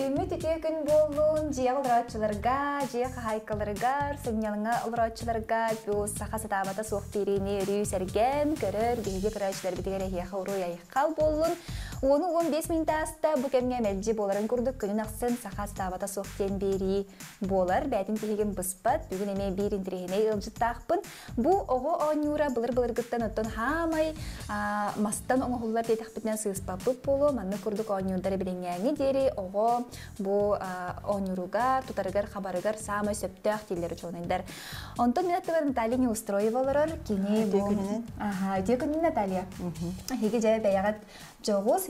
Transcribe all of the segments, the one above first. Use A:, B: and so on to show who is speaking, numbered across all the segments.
A: Үмүт ите күн болуын жия олыраатчыларга, жия хайкаларга, сынялыңа олыраатчыларга, бюс сақа сатамата суық беріне үрі сәрген, көрір, бейге күрәшілер бітігер әйеқі ұру әйеққал болуын, Оны 15 минут асты бұ кәмге боларын күрдік күнін ақсын сақас табата соқтен бері болар. Бәтін тегеген бұспат, бүгін әме берін тірегіне ұлжыттақпын. Бұ оғы оңюра бұлыр-бұлыр гыттан ұттан хамай, мастан оңы хуллар дейтақпытнан сұйыспапып болу, манны күрдік оңюрдар білінгәңі дері, оғы бұ оңюруға, тұтарығар, хабарығар самай сөптәқ телері жоғынайдар. Онтон минаттығар Наталия не устроиваларар, кене бұ... Ага, Наталия. Хеге жай бәяғат жоғыз,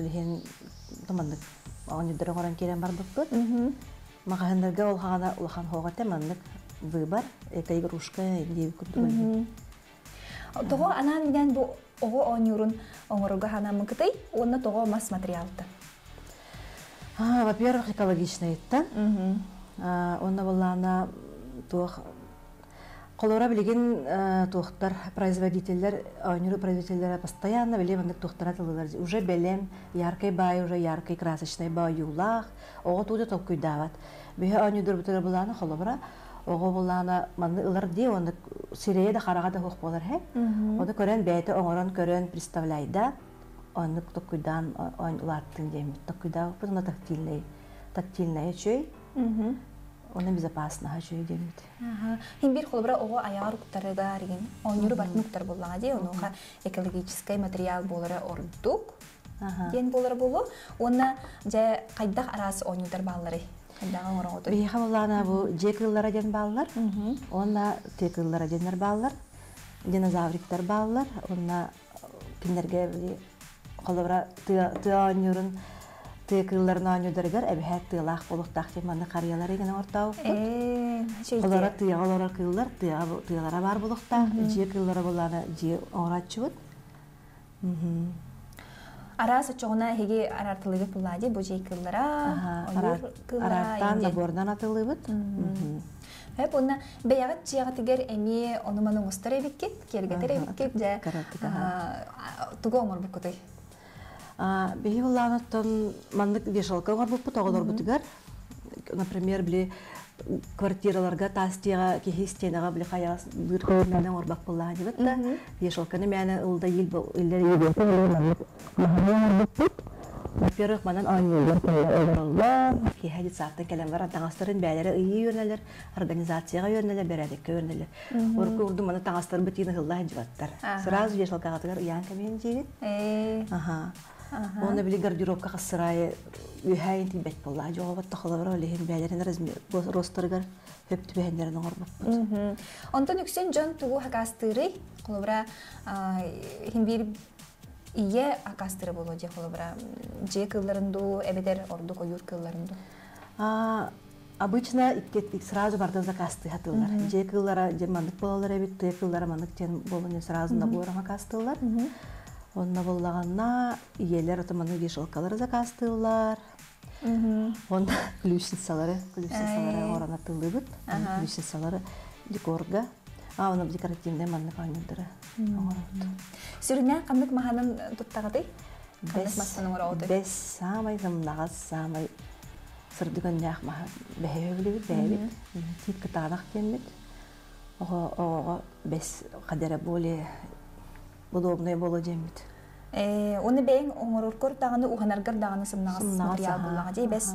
B: Олиһин томаннык оңнюддара хоран кирен бар быппыт. Махаһындарга ол хагана улахан хога теманнык выбор, это игрушка, индии
A: күптүгөн. Того ана биден бу ого оңнюрун оңорга хана мыктай, онна того мас материалды.
B: А, во-первых, экологично это. Угу. А, онна была она тох Холора билеген э, тохтар производительлер, онюру производительлер постоянно биле мандык тохтара Уже белем яркий бай, уже яркий, красочный бай юлах, ого туды топ күйдават. Бе оню дурбутыра буланы холобра, ого буланы манды ылар де, онды сирее да қараға да хох болар хэ. Оны көрен бәйті оңорон көрен представляйда, онны топ күйдан он латтын деймит. Топ күйдават, бұдына тактильный, тактильный чөй оны безопаснаға жүйгемит.
A: Хин бир холбра ого аяр уктарыга реген. Онюру бат нуктар боллага де, онуга экологический материал болары ордук. Ден болар болу, оны же кайдах арас онюдар баллары. Кайдага орон
B: оту. Бейха боллана бу же кыллара ден балылар, онна те кыллара денер баллар, динозавриктар баллар, онна киндерге били холбра тыа ты кылларына нөдергер әбһәт тылах болуктак дип маны ортау. кыллар бар болукта, же кыллара же орачыбыт.
A: Арас чогуна хеге арартылыбыт булади, бу же кыллара, олар набордан атылыбыт. Хәп бәягат әми оны моның Тугомор бу Беги вулланы тон маннык вешалка горбуппу тоголор
B: Например, білі квартираларга тастияга кихи стенага бли хаяс бир көрнәдән орбак булла ылда бу иллер Во-первых, манан организацияга Сразу кәмен Оны били гардеробка хасырай үһәйен тим бет булла. Жога батта халавар олеген бәйләрен размы росторгар хөп түбәһендәрен оңорбап.
A: үксен жон ие акастыры
B: Обычно сразу бардан заказты хатылар. Же болалар те мандық тен сразу онна боллағанна иелер атаманы шалкалары заказтылар онна ключницалары ключницалары орана тылыбыт ключницалары декорга а он декоративный манны панидыры
A: сүріне камдык маханын туттагыды
B: бес самай замнагас самай маха более Удобное было демит.
A: Оны бәйін оңырыркөр тағыны уханаргар дағыны сымнағас материал болаға дей бәс.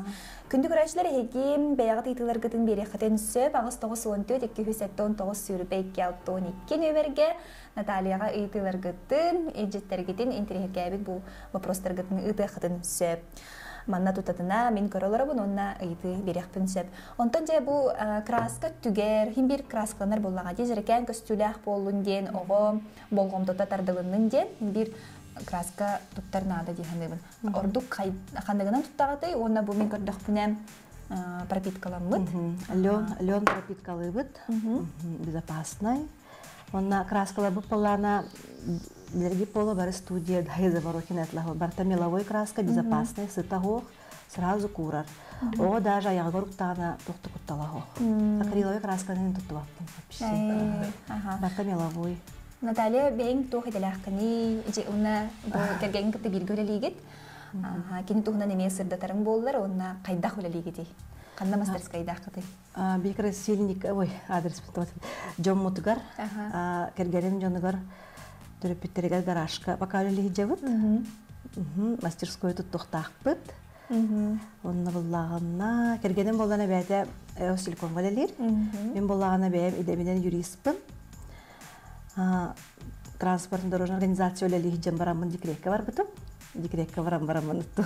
A: Күнді көрәшілер егем бәяғы тейтілер бере сөп, ағыз 9-14, Наталияға бұл манна тутатына мен көрөлөрөбүн онна ыйты берекпин сеп онтон же бу краска түгер химбір краскалар краскаланар боллага же жерекен көстүлях болун ден ого болгомдота тардылынын ден бир краска туттарнаада диханыбын ордук хандыгынан туттагатай онна бу мен көрдөкпүнем пропиткаланмыт лен
B: лен пропиткалыбыт безопасный онна краскалар бу дерги пола бары студия дайза баро кинетлахо барта меловой краска безопасный сытагох сразу курар о даже аягор тана тохту кутталахо акриловой краска не туттуаптым вообще барта меловой
A: Наталья бейн тох иделахкани иже уна бу кергенин кытты билгөлелигит Кені тухна неме сырдатарың болдылар онна кайдах үлелигити Қанда мастерскайдах кыты?
B: Бекер сельник, ой, адрес бітіп Жон Мутугар, кергерем Жонугар, дүрөпүттеригер гаражка пока үлелиһи жабыт мастерской тут тухтаахпыт онна буллаганна кергенен боллана бээте осилкон валелир мен буллагана бээм идеминен юристпын транспортный дорожный организация үлелиһи жан бараммын декретке барбытым декретке барам бараммын утту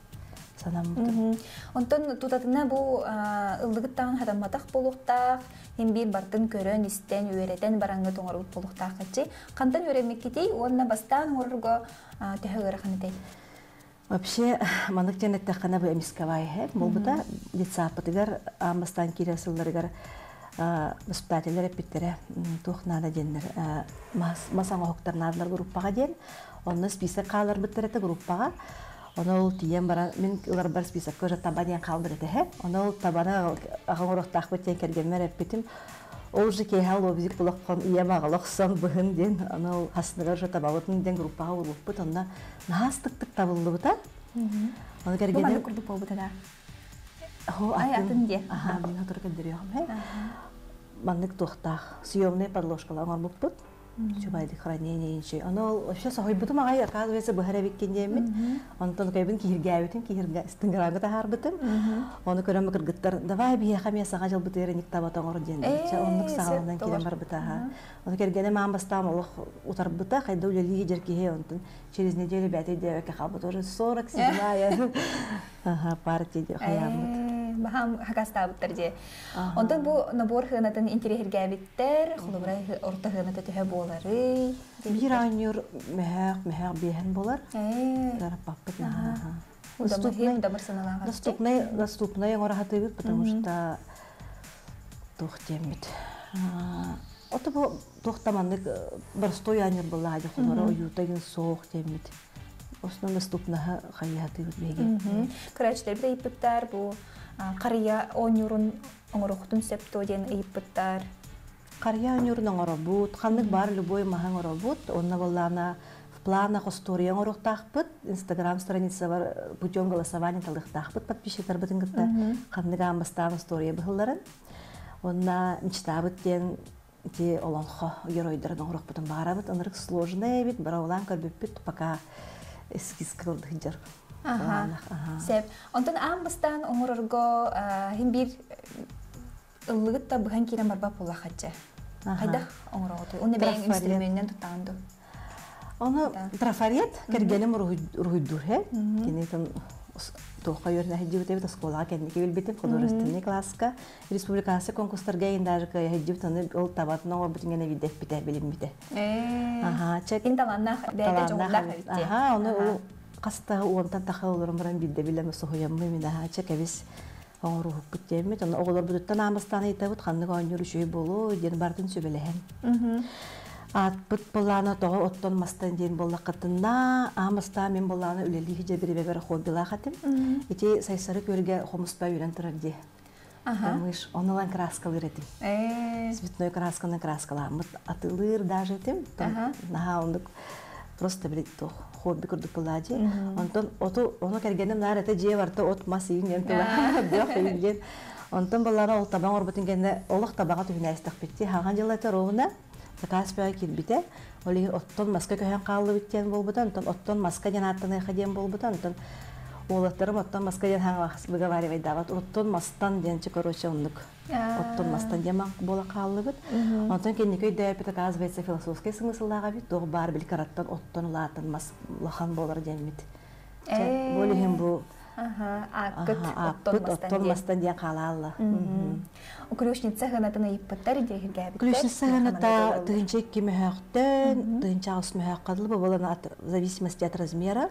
B: санамын
A: онтон тутатына бу ылдыгыттагын харамматах болуктах хем бир бартын көрөн истен үөретен бараңгы тоңорбут болуктах качи кантан үөремеккитей уонна бастаан уорго төһөгөрөханетей
B: Вообще, манық жәнетті қана бұл әмескавай әп, бұл бұта лицапытығар, амастан кересілдірігар, бұспәтелер әппеттері туқнана денлер, масаңа хоқтарнарылар группаға ден, онны список қалар біттірі группаға, ол тиен бара мен улар бар списокко же табанян калдыр этеһе онол табана агаңорохтаахпыт керген кергенмер эппитим ол же кеһа лобзик булаккон ием агалохсон ден, диен ол қасындығы же табабытын ден группага улуппыт онна наастыктык табыллыбыта
A: ол кергене
B: Хо, атын де. Ага, мен хатыр кендерем. Маннык тохтах, съемный подложкалар бар булып чубайды хранение инчи оно вообще сохой бутым агай оказывается бахара виккендеми онтон кайбин киргәбитим киргә стынграгы тахарбытым оны көрәм гыттар давай бия хамия сага жыл битер ник батан тоңор ден ча онлык сагалдан кирем бар битаха оны кергене ман бастам улык утар бита хайда уле лидер кие онтон через неделю бәте дәвәкә хабы тоже 47 ага партия дә хаябыт
A: бахам баһам хакастаабыттарде онтон бу набор хыынатын интерехиргээбиттер холубура орто хыыната төһө болар. бир аньюр мэхээк мэхээк биэхен болар доступный
B: доступный оңорахатыбыт потому что тох тухтембит Оты бу тохтаманнык барстой аньыр болла хади холора уютагин соох тембит основно доступна хаяты беге.
A: Короче, тебе ипптар бу қария онюрун оңорохтун септоден ыйыппыттар қария
B: онюрун оңоробут ханык бар любой махан оробут онна боллана в планах история оңорохтаахпыт инстаграм страница бар путем голосования талдыхтаахпыт подписчиктарбытын гытта ханнык амбастаан история быхылларын онна мечтабыт ден ти олонхо геройдарын оңорохпутун баарабыт ынырык сложный бит бара улан пока эскиз кылдык
A: сеп Онтан амбыстан оңырырго химбир э, ыллыгыт та быхан барба пулла хатча. Хайда оңыроготу. Уны бәйен инструментнен Оны
B: трафарет кергелем руйдур хе. тоққа художественный класска, республикасы конкурстарға ендары кәй ол э. оны каста уонтан тахал олорумран билде билеме соһуяммы минаха чекебис оңору хуккуттеме тон оголор бутуттан амыстан айтабыт ханны оңнюр шуй болу ден бартын сөбелехен атпыт боллана тоҕо оттон мастан ден диэн боллаккытынна амыста мен боллана үлелии хижебирибебер холбилаахатым ити сайсары көрге хомуспа үрен тырарди мыш онолан краскалыр этим цветной красканы краскаламыт атылыр даже этим наха ондук просто бир тоху хобби курдук булажи онтон оту ону кергенем нарете же барта от масивнен тула бөх үйген онтон баллара ол табан орбутун кенде олох табага түгнәстек битти хаган жылата ровна заказ бай килбите ол оттон маска көһөн калды биттен болбутан оттон маска жанаттан хадем болбутан онтон Улаттары оттон маска ден хаңлах выговаривать дават. Оттон мастан ден короче онлык. Оттон мастан ден мак бола каллыбыт. Онтон кенни көй дэпит оказывается философский смысллага бит. Дор бар бил караттан оттон латан мас лахан болар демит.
A: Э. Болихим бу Аккыт оттон
B: мастан ден калалла.
A: Күлүшнин цехана тана иппаттар ден хиргәбит. Күлүшнин цехана
B: та тыгынча кимәһәктән, тыгынча ус мәһәккәдле булана зависимости от размера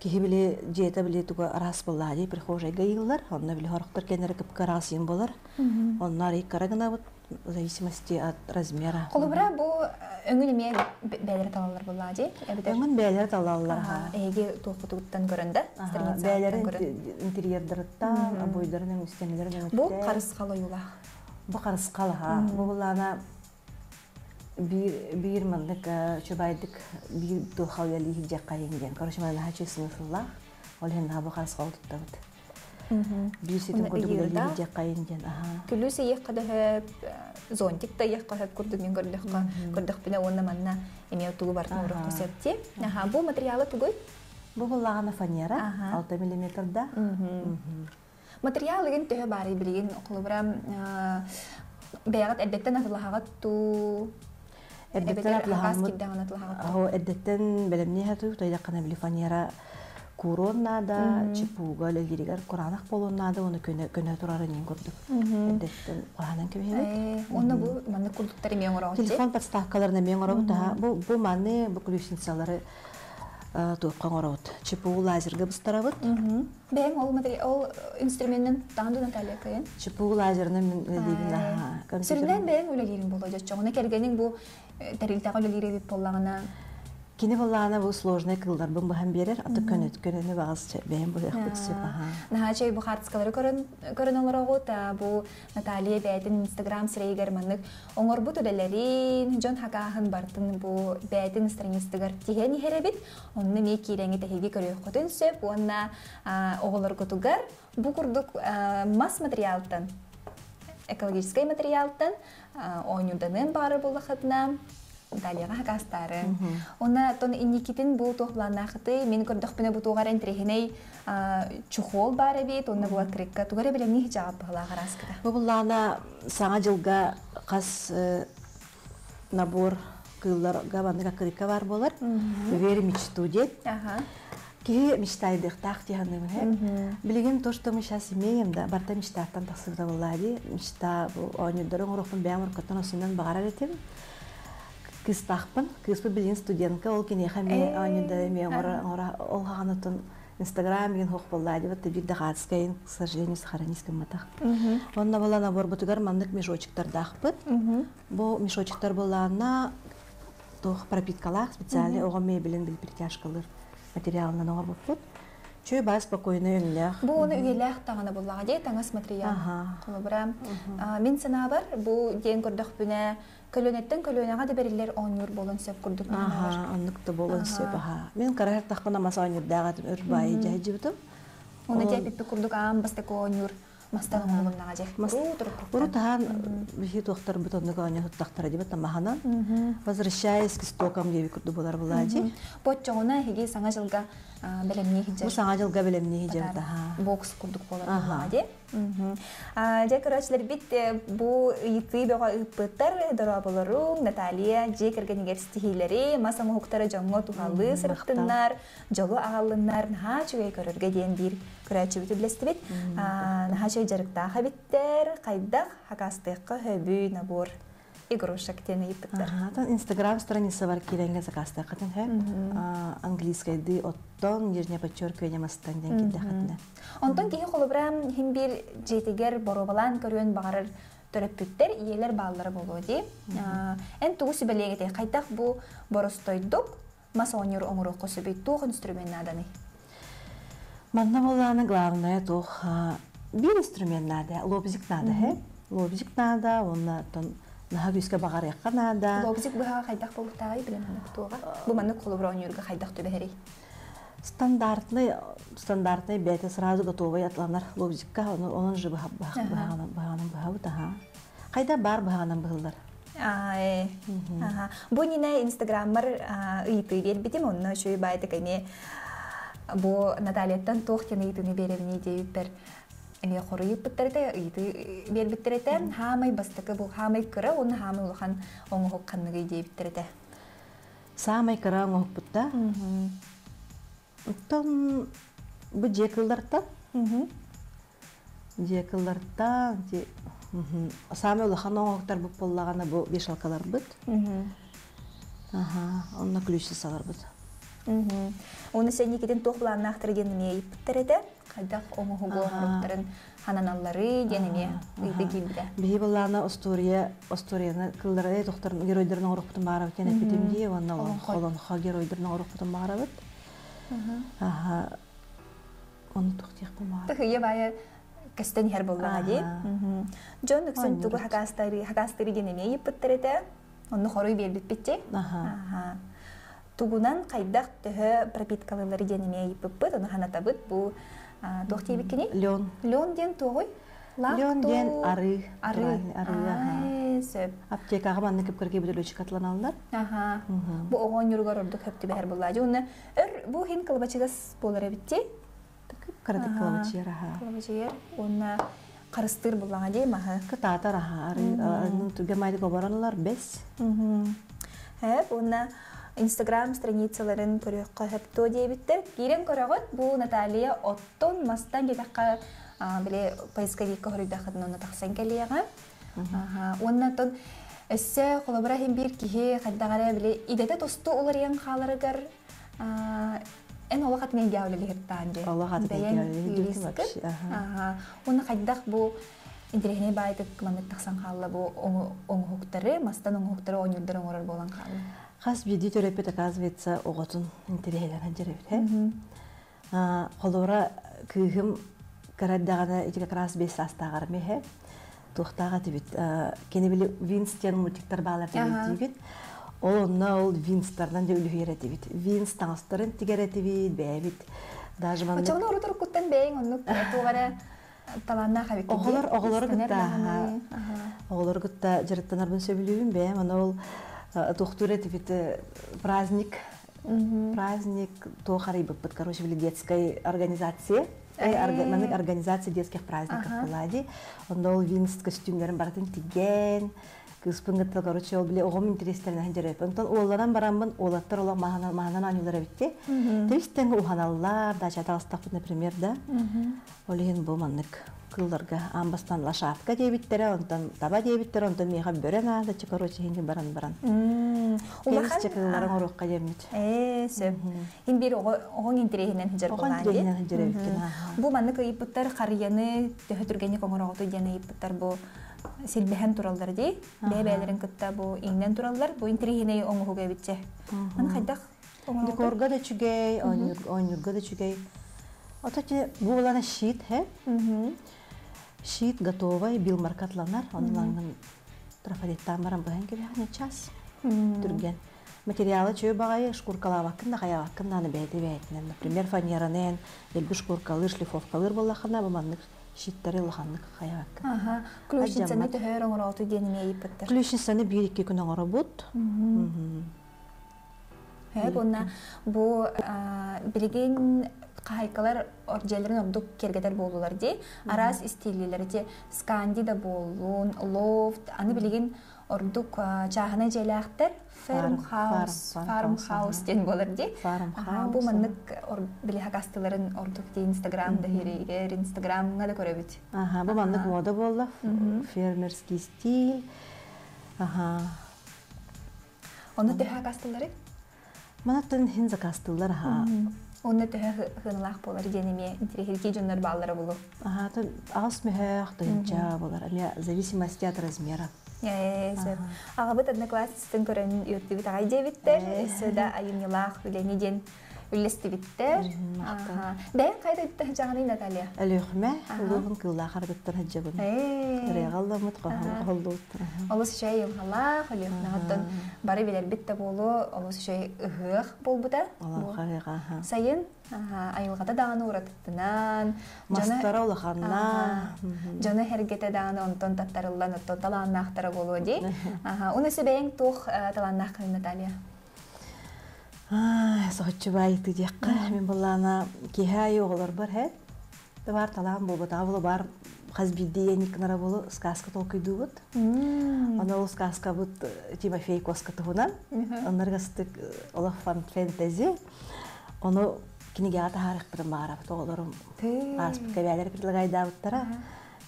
B: киһи биле диэта биле туга араас буллаа дии прихожайга ыйыллар онна биле хорохтар кенере кыпка араасыйын болар
A: оннар
B: иккара гына вот в зависимости от размера колубра
A: бу э, өңүн эмне бээлер талалар буллаа дии өңүн
B: бээлер талаллар эги туокутугуттан көрөн да бээлер интерьердырытта обойдарын үстемелерин бу
A: карыскалоюла
B: бу карыскалаа бу булана bir bir mandık e, çöbaydık bir dohav yali hicce kayingen. Karışma daha çi sınıfla. Ol hen daha bu xas qaldı tut. Bir sitin e, kurdu bir yali
A: hicce 6 Материалы төһө бары билигин оқлыбрам эддеттен атлаһаммыт
B: туй көнө турары нин
A: көрдүк
B: подставкаларына мен бу бу лазерге
A: тәрилтәгә лилире бит боллагына
B: бу сложный кылдар бу баһам берер, аты көн көнөне багыз бәйем
A: жай бу Наталия Instagram сирәйгәр мәнник. Оңор бу төдәлләрин жон хакаһын бартын бу бәйтин бит. Онны онна бу курдук мас материалтан экологический материалтан оюнданын бары булахатна далияга хакастары уна тон инникитин бу тохланахты мен көрдөхпүнө бу тугар трехиней чухол бары бит уна бул крикка тугара белем ни жаап бала караскыда
B: бу булана саңа жылга кас э, набор кыллар гаванга крикка бар болар вермич мечту Ке мечтайдық тақ дегенім хәк. Білген то, что мы сейчас имеем, да, барта мечтаттан тақсырда болады. Мечта ойнюдырын урухпын бәмір көттен осыннан бағарар етем. Кыз тақпын, кыз бұл білген студентка, ол кене хәме ойнюдырын мен ол хағанытын Инстаграм ген хоқ болады, вот тәбик дағатыскайын, к сожалению, сахаранискім матақ. Онна болана бор бұтығар мамдық мешочықтар дақпыт. Бұл мешочықтар болана тоқ пропиткалах специально ого мебелін біл притяжкалыр материалынан оғабыппыт. Чүй бас спокойно үйнлях. Бұл оны үйелях
A: тағана таңас материал. Құлыбырам. Мен сана бар, бұл ден бүне, көлөнеға да берілер 10 болын сөп Мен тақпына маса Оны мастаган улуннага жек
B: урутаан бихи туохтар бутоннуга оне туттактар дебет тамаханан возвращаясь к истокам деби курду булар булади
A: потчогуна хиги саңа жылға Мұсаға жыл қабілі мнеге жерді. Бокс құрдық болады бұла бит бұл үйті бөға үйппіттар Наталия, же кірген егер стихилері, маса мұхықтары жаңғы туғалы сұрықтынлар, жолы ағалынлар, наға чүгей көрірге қайдақ, хакастыққа набор игрушек
B: тени иптіктер. Атан инстаграм страница бар келенге закаста қатын хе? Английская ды оттон ерне не мастан ден келді қатына.
A: Онтон кейі қолыбрам химбир жетігер боробалан көрген бағарыр төрөппүттер иелер баллары болуу ди. Эн тугу сүбелегете кайтак бу боростойдук масонюр оңурокко сүбөйт туох инструмент наданы.
B: Манна болланы главное туох бир инструмент надо, лобзик надо, хэ. Лобзик надо, он тон наха бүске бағарыяққа
A: наада лобзик бұға қайдақ болуқтағай білін тұға бұманы қолыбырауын юргі қайдақ төбәрей
B: стандартный стандартный бәті сразу готовый атланар лобзикка оның
A: же бағанын бағабы таха қайда бар бағанын бұғылдар бұ нина инстаграммар ыйты бербитим онно үшөй байтыкайне бу натальяттан тоқтен ыйтыны беребине дейбитбер эне хоруйып э, биттерде ыйты бербиттерете хамай бастыкы бу хамай кыра уну хамай улахан оңохук канныгы идей биттерете
B: самай кыра оңохук бутта тон бу жекылдарта жекылдарта самай улахан оңохуктар буп боллагана бу бешалкалар быт ага онна ключи салар быт
A: уну сен никитин тохлааннаахтырген эмне ийип биттерете хайдах омугуго хоруктарын хананаллары денеме ыйдыгилде
B: биһи буллаана история историяны кылдырды тохторун геройдерин оруктун аха тохтих хер
A: ди тугу хоруй аха тугунан қайдақ төһө пропиткалылары денеме еппеппит оны ханатабыт бу тох тиебиккини лен лен ден тогой лен ден ары ары ары сөп аптекага манны кеп кирге бүдөлөчү катланаллар аха бу огон юргар ордук хепти бер булла жуна ыр бу хин кылбачыгас болар битти кырдык кылбачыгар аха кылбачыгар онна карыстыр буллага дей маха кытаатар аха ары арын түгемайды коборонлар бес хэп оны инстаграм страницаларын көрөккө хэпту дейбиттер кирен көрөгөт бу наталия оттон мастан кетакка биле поисковикка хорюйдахын уна тахсан келияга оннатон эссе холобура хим бир кихи хаддагара биле идете тосту уларыян халарыгар эн олохат мен гяулилихиртаан же олохат ага хайдах бу интерехне баайтык мамыттаксан хаалла бу оңохуктары мастан оң оңохуктары оңюлдер оңорор болан хаалла
B: хас биди төрөппүт оказывается оготун интерейлерен жеребит э холора кыыхым караддагана итиге крас бес астагар мехе тухтага тибит кени биле винстен мультиктер баалар тибит ол ол винстардан да тибит винс таңстарын тигере тибит даже тухтурет вит праздник праздник то харибы под короче в детской организации Мәнің организация детских праздников в Лади. Он ол винст костюмдерін баратын тиген, кыспыңгытта короче ол биле огом интерестерин Он Онтон олардан барамбын олаттар олар махана махана анюлар битте. Тестен уханаллар да чаталстак, например, да. Олин бу манник кылларга амбастан лошадка дебиттере онтон таба дебиттере онтон меха бөрен ада чекорочи хинди баран баран
A: улахан чекылларын э, сөп хин бир огон интерехинен хинжер болган интерехинен карыяны коңороготу бу тураллар дей
B: Шит готовый бил маркатланар онлаңның трафареттан баран быһан кебе час
A: түрген
B: материалы чөй бағайы шкуркалабаккында каябаккынданы бәйди бәйтінен например фанеранен элби шкуркалы шлифовкалыр хана, буманнык шиттары лаханнык каябаккы
A: ага ключницаны оты оңоралту денеме иппеттер
B: ключницаны бир икки күн оңоро
A: бут онна бұ бириген қайқылар кайкалар оржелерин ордук кергедер болуларди арас сканди скандида болуын, лофт аны жағына жәлі чаахана фармхаус ферм хаус фарм хаус ден боларди бу маннык билихакастыларын ордук ди инстаграмда херегер инстаграмга да көрөбүт аха бұл маннык мода
B: болды фермерский стиль аха
A: оны тихакастылары
B: манаттан хин закастылар ха
A: Онны төһө хынлах болар генеме интерхилки жоннор баллары булу. Ага, то ас мөһөх дынча
B: болар. Ля зависимости от размера.
A: Эзер. Ага, бит одноклассництын көрөн үртүгүт ай дебиттер. Э. Сөдө айымнылах билемиден. Ага үлестибиттер бээн кайда итте хаджаганы наталья
B: алехме улугун кылла харгыттар
A: хаджабын регалламыт холлут олус шей ялхала холехна оттон бары билер битте болу олус шей ыхых болбута сайын айылгада дааны уратыттынан мастара улаханна жана хергете дааны онтон таттарыллан оттон талааннаахтара болу ди уну себең тух э, талааннаах наталья
B: соһоччу байыты диякка мен буллана киһай оголор бар хэ бар талаам болбут абылы бар хазбиддиеник нара болу сказка толкуйдуубут
A: она
B: ол сказка бут э, тимофей коска тугунан онаргастык э, олафан фэнтези ону кинигага тахарыктырым баарабыт оголорум аспыт кабиалер предлагайдаабыттара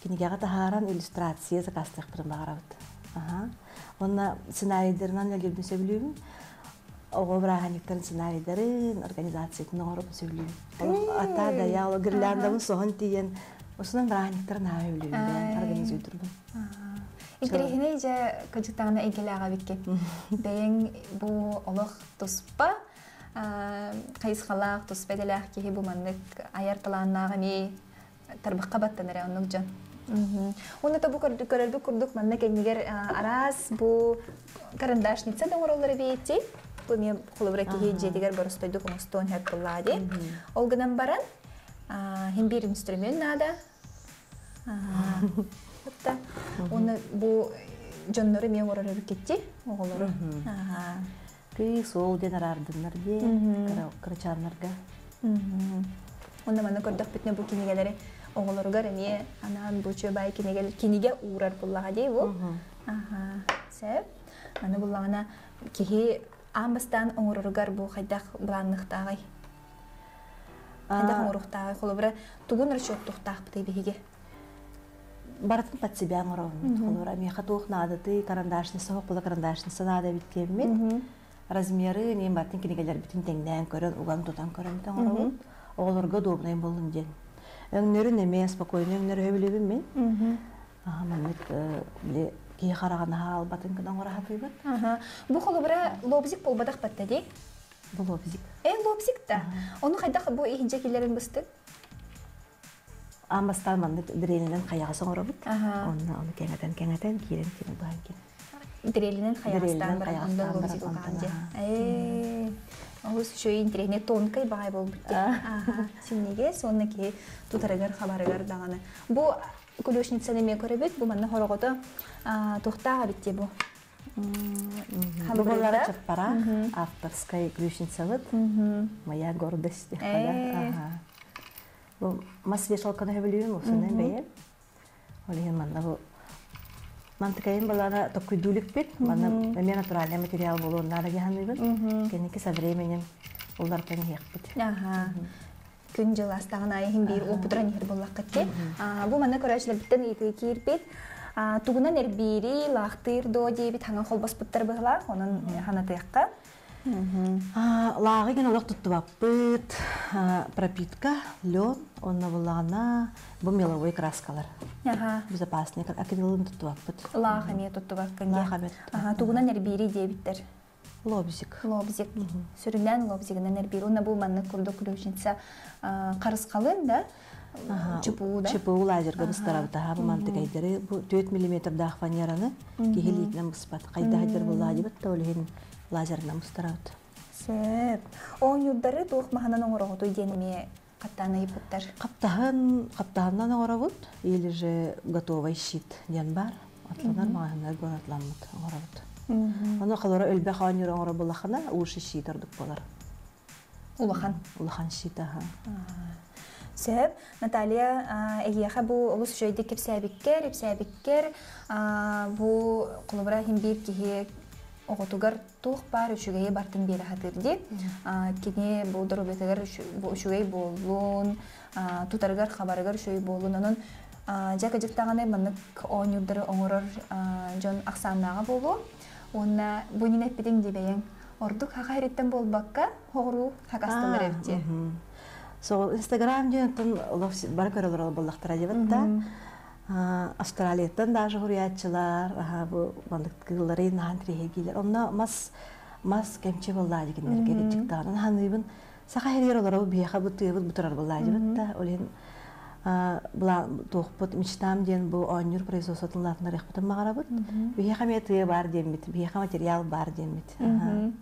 B: кинигага тахааран иллюстрация заказтыктырым баарабыт онна сценарийдеринан элгилбисе билүүм Огобра интернациональ дарын организация нору сөйлүм. Ата да ялы гирлянда соған тиен. Осынан раниктер на өйлүм организуй турбун. Интерегине
A: же кыжыктагына эгелага бикке. Дейен бу олох туспа кайсхалак туспа делах кихи бу мандык аяр талааннага ми тарбыкка баттанара онук жан. Уны табу көрөрбү курдук мандык эңигер арас бұл карандашница доңоролору бейти то мен холовра кеге жетигер боростой дук мостон хеп буллади. Олгынан баран хем бир инструмент нада. Хатта оны бұл жоннору мен орор кетти, оголору.
B: Кый сол ден арардыннар бе, крачаннарга.
A: Онда мана көрдөк бұл бу кинегелери оголорга рене анан бу чөбай кинегел кинеге ұрар буллага дей бу. Аха. Сеп. Аны буллагана кихи амбастан оңуруругар бу хайдах бланныхтагай хайдах оңуруктагай холобра тугун расчеттухтах битебиге
B: барытын под себя оңуровн холора меха тух надо ты карандашны сок була карандашны санада размеры нем
A: кие қарағанаға албатын күн бу холобра лобзик болбадах баттадей бу лобзик э лобзик да ону хайдах бу ихинче килерин
B: амбастан манды оны кеңетен кеңетен кирен кирен баан
A: дирелинен хаягастан бар лобзик э, тонкай бағай болып дағаны күлөшницелеме көрөбүт бу манна хорогото тухтаага битти бу
B: Халбыгылара чаппара авторская ключницалыт моя гордость хада. Бу мас вешалканы хөбөлөйм усунан ол натуральный материал болууннары яһаныбын. Кенеки со временем улар
A: күн жыл астағына айын бир опутуран ир боллакка те бул мана көрәчле биттен эки кирбит тугунан эрбири лахтыр до дебит ханга холбаспыттар быгла онун ханатыякка
B: лаагы кин олақ тұттыбаппыт пропитка лед онна булана бу меловой краскалар
A: безопасный акрилын тұттыбаппыт лаха не тұттыбаппын лаха бет тугунан эрбири дебиттер лобзик лобзик сүрүлән лобзигинен эрбир уна бу манны курду қарыс қалын да чпу
B: да чпу лазерге быстарабыта ха буман тегайдери бу төрт миллиметр даах фанераны кихилитнен быспат кайда хайдер булла дибет толин лазернен быстарабыт
A: сеп оюддары дух маханан оңороготу қаптаны Каптаны ипуттар. Каптаһын, каптаһынан оңорабыт, елі жі
B: готовый щит ден бар. Атланар бұл атланмыд атланмыт, оңорабыт.
A: Ана
B: қалары өлбе хан юра аңра бұлақына ушы шитер тұрдық болар.
A: Улахан. Улахан шита тұрдық. Сәб Наталья әйеха бұл ұлыс жөйді кеп сәбиккер, сәбиккер сәбіккер, бұл хим бир кеге оғытугар тух бар үшігей бартын бері қатырды. Кене болдыру бетігер үшігей болуын, тутаргар хабаргар үшігей болуын. Оның жәкі жіктағаны мұнық оңырдыр оңырыр жон ақсаннаға болу онна бунинеппитин дебейен ордук хахайриттен болбакка хору хакастылыревти
B: сол инстаграм дюнтын бар көрөлөр боллактара дебет да Австралияттан даже хуриятчылар, бу балык кыллары, нахан трехегилер. Онна мас мас болды дегендер дигендер келе чыктан. Ханыбын саха хелер олар бу бияха бу тыбыз бутурар болла дибет та. Олен Э, була тохпут мечтам ден бу онюр производстволарына рахмат магарабыт. Бияхаме тыя бар ден демит, бияха материал бар ден демит.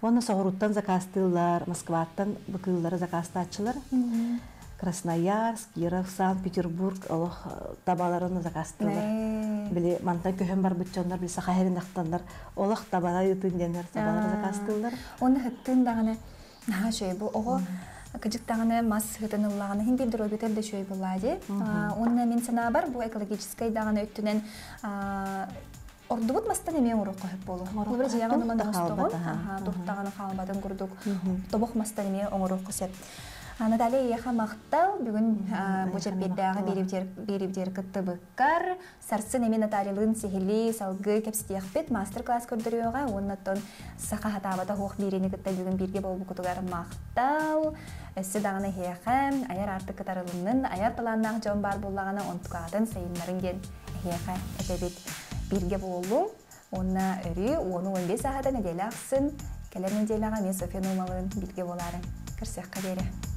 B: Оны соғыруттан заказтылар, Москваттан быкыллары заказтачылар. Красноярск, Киров, Санкт-Петербург олох э, табаларына заказтылар. Э. Били манта көһөн бар бүтчөннөр били сахарин дактандар олох табалар
A: ютындендер табалар заказтылар. Оны хыттын дагына Наша, бұл ого кыжыктагыны мас хытыныллагыны хин билдирүү бетел да шөй буллади. Онна мен сана бар бу экологический дагыны өттүнен ордубут мастан эме урок кохып болу. Бу бир жагын мандастыгы. Аха, тухтагыны халбатын курдук. Тобок мастан эме оңорок кысып. Наталья еха мақтал, бүгін бұжып бердағы беревдер күтті бұққар. Сарсын әмен Наталиялығын сегілі, салғы кепсетияқ бет мастер-класс көрдіруіға, оннаттон сақа хатабата хоқ берені күтті бүгін берге болу күтігар мақтал. Өсі дағына еха, аяр арты күтарылының, аяр таланнақ жон бар болағына онтықағатын сайынларын ген еха әжәбет берге болу. Оны үрі, оны 15 сағада неделі ақсын, кәлер неделіға мен София Нумалығын білге боларын. Кірсек қадері.